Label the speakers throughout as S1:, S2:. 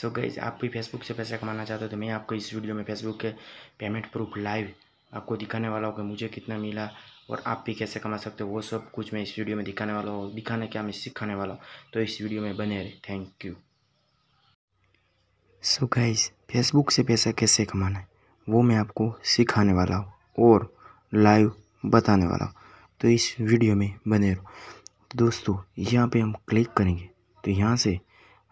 S1: सो so आप भी Facebook से पैसा कमाना चाहते हो तो मैं आपको इस वीडियो में फेसबुक के पेमेंट प्रूफ लाइव आपको दिखाने वाला हूँ कि मुझे कितना मिला और आप भी कैसे कमा सकते हो वो सब कुछ मैं इस वीडियो में दिखाने वाला हूँ दिखाने क्या मैं सिखाने वाला हूँ तो इस वीडियो में बने रहे thank you so guys Facebook से पैसा कैसे कमाना है वो मैं आपको सिखाने वाला हूँ और लाइव बताने वाला हूँ तो इस वीडियो में बने रहो तो दोस्तों यहाँ पे हम क्लिक करेंगे तो यहाँ से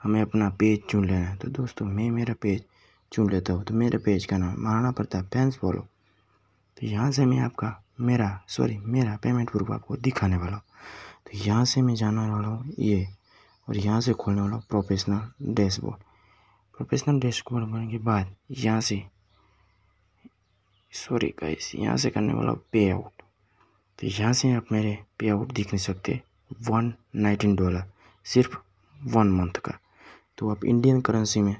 S1: हमें अपना पेज चुन लेना है तो दोस्तों मैं मेरा पेज चुन लेता हूँ तो मेरे पेज का नाम महाराणा प्रताप फैंस फॉलो तो यहाँ से मैं आपका मेरा सॉरी मेरा पेमेंट प्रूफ आपको दिखाने वाला हूँ तो यहाँ से मैं जाना वाला हूँ ये और यहाँ से खोलने वाला हूँ प्रोफेशनल डैशबोर्ड प्रोफेशनल डैशबोर्ड बनने के बाद यहाँ से सॉरी गाइस यहाँ से करने वाला हूँ पे आउट तो यहाँ से आप मेरे पे आउट दिख नहीं सकते वन नाइनटीन डॉलर सिर्फ वन मंथ का तो आप इंडियन करेंसी में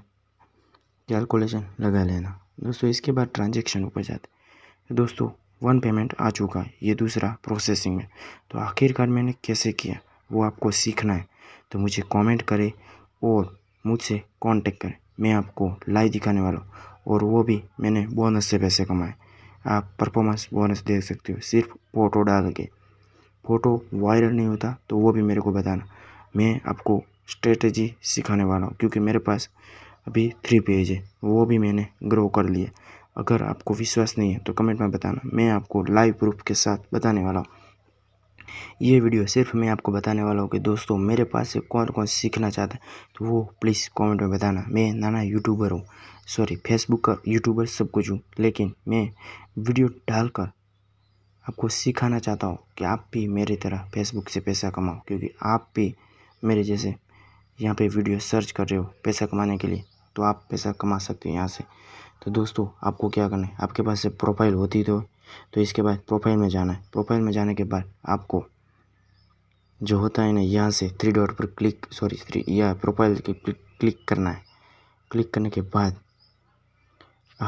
S1: कैलकुलेशन लगा लेना दोस्तों इसके बाद ट्रांजेक्शन ऊपर जाते दोस्तों वन पेमेंट आ चुका है ये दूसरा प्रोसेसिंग में तो आखिरकार मैंने कैसे किया वो आपको सीखना है तो मुझे कमेंट करें और मुझसे कांटेक्ट करें मैं आपको लाइव दिखाने वाला हूँ और वो भी मैंने बोनस से पैसे कमाए आप परफॉर्मेंस बोनस देख सकते हो सिर्फ फ़ोटो डाल के फ़ोटो वायरल नहीं होता तो वो भी मेरे को बताना मैं आपको स्ट्रेटजी सिखाने वाला हूँ क्योंकि मेरे पास अभी थ्री पेज है वो भी मैंने ग्रो कर लिया अगर आपको विश्वास नहीं है तो कमेंट में बताना मैं आपको लाइव प्रूफ के साथ बताने वाला हूँ ये वीडियो सिर्फ मैं आपको बताने वाला हूँ कि दोस्तों मेरे पास से कौन कौन सीखना चाहता है तो वो प्लीज़ कमेंट में बताना मैं नाना यूट्यूबर हूँ सॉरी फेसबुक का यूट्यूबर सब कुछ हूँ लेकिन मैं वीडियो डालकर आपको सिखाना चाहता हूँ कि आप भी मेरी तरह फेसबुक से पैसा कमाओ क्योंकि आप भी मेरे जैसे यहाँ पे वीडियो सर्च कर रहे हो पैसा कमाने के लिए तो आप पैसा कमा सकते हो यहाँ से तो दोस्तों आपको क्या करना है आपके पास से प्रोफाइल होती तो तो इसके बाद प्रोफाइल में जाना है प्रोफाइल में जाने के बाद आपको जो होता है ना यहाँ से थ्री डॉट पर क्लिक सॉरी थ्री या प्रोफाइल के क्लिक करना है क्लिक करने के बाद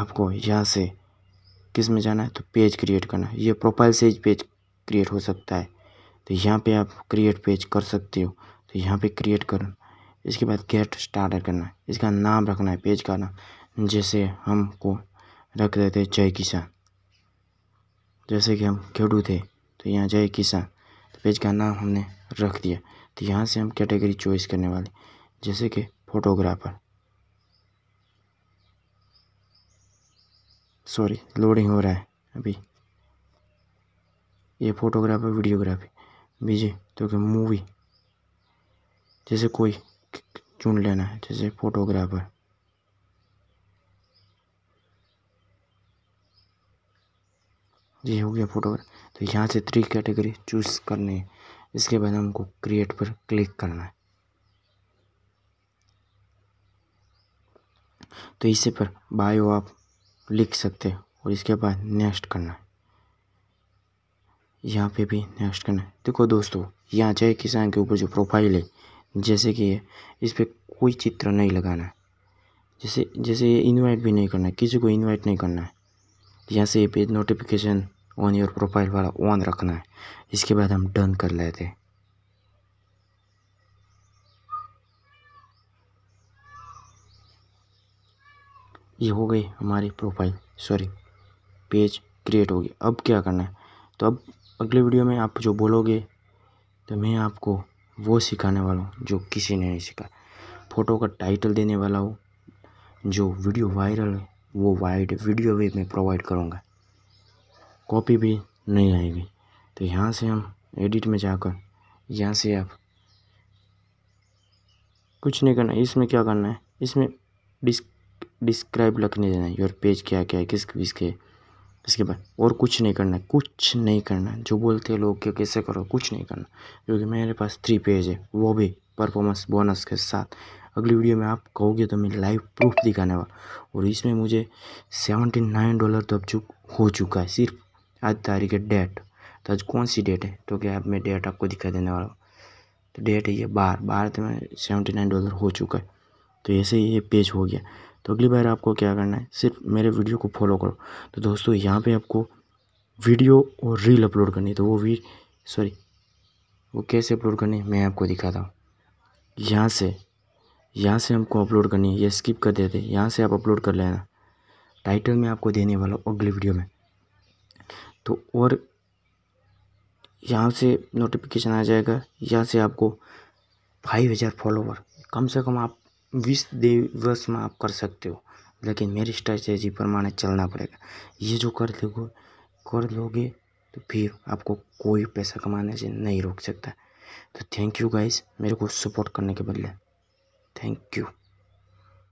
S1: आपको यहाँ से किस में जाना है तो पेज क्रिएट करना है ये प्रोफाइल से ही पेज क्रिएट हो सकता है तो यहाँ पे आप क्रिएट पेज कर सकते हो तो यहाँ पे क्रिएट करना इसके बाद गेट स्टार्टर करना है इसका नाम रखना है पेज का नाम जैसे हमको रख देते जय किसान जैसे कि हम खेडू थे तो यहाँ जय किसान तो पेज का नाम हमने रख दिया तो यहाँ से हम कैटेगरी चॉइस करने वाले जैसे कि फोटोग्राफर सॉरी लोडिंग हो रहा है अभी ये फोटोग्राफर वीडियोग्राफी बीजे तो कि मूवी जैसे कोई चुन लेना है जैसे फोटोग्राफर ये हो गया फोटो तो यहाँ से थ्री कैटेगरी चूज़ करनी है इसके बाद हमको क्रिएट पर क्लिक करना है तो इसे पर बायो आप लिख सकते हैं और इसके बाद नेक्स्ट करना है यहाँ पे भी नेक्स्ट करना है देखो दोस्तों यहाँ जय किसान के ऊपर जो प्रोफाइल है जैसे कि इस पर कोई चित्र नहीं लगाना है जैसे जैसे ये इन्वाइट भी नहीं करना है किसी को इन्वाइट नहीं करना है यहाँ से ये page notification on your profile वाला ऑन रखना है इसके बाद हम डन कर लेते हैं ये हो गई हमारी प्रोफाइल सॉरी पेज क्रिएट हो गया अब क्या करना है तो अब अगले वीडियो में आप जो बोलोगे तो मैं आपको वो सिखाने वाला हूँ जो किसी ने नहीं सीखा फ़ोटो का टाइटल देने वाला हूँ जो वीडियो वायरल है वो वाइड वीडियो भी मैं प्रोवाइड करूँगा कॉपी भी नहीं आएगी तो यहाँ से हम एडिट में जाकर यहाँ से आप कुछ नहीं करना इसमें क्या करना है इसमें डिस्क डिस्क्राइब लिखने देना है योर पेज क्या क्या है किस किस के इसके बाद और कुछ नहीं करना है कुछ नहीं करना जो बोलते हैं लोग कि कैसे करो कुछ नहीं करना क्योंकि मेरे पास थ्री पेज है वो भी परफॉर्मेंस बोनस के साथ अगली वीडियो में आप कहोगे तो मैं लाइव प्रूफ दिखाने वाला और इसमें मुझे सेवेंटी नाइन डॉलर तो अब चुक हो चुका है सिर्फ आज तारीख है डेट तो आज कौन सी डेट है तो क्या अब मैं डेट आपको दिखा देने वाला हूँ तो डेट है ये बार बार तो मैं सेवेंटी नाइन डॉलर हो चुका है तो ऐसे ही ये पेज हो गया तो अगली बार आपको क्या करना है सिर्फ मेरे वीडियो को फॉलो करो तो दोस्तों यहाँ पे आपको वीडियो और रील अपलोड करनी है तो वो वी सॉरी वो कैसे अपलोड करनी है मैं आपको दिखाता हूँ यहाँ से यहाँ से हमको अपलोड करनी है ये स्किप कर देते यहाँ से आप अपलोड कर लेना टाइटल मैं आपको देने वाला हूँ अगली वीडियो में तो और यहाँ से नोटिफिकेशन आ जाएगा यहाँ से आपको फाइव हज़ार फॉलोवर कम से कम आप दिवस में आप कर सकते हो लेकिन मेरी स्ट्रैटेजी प्रमाण चलना पड़ेगा ये जो कर देखो कर लोगे तो फिर आपको कोई पैसा कमाने से नहीं रोक सकता तो थैंक यू गाइस मेरे को सपोर्ट करने के बदले थैंक यू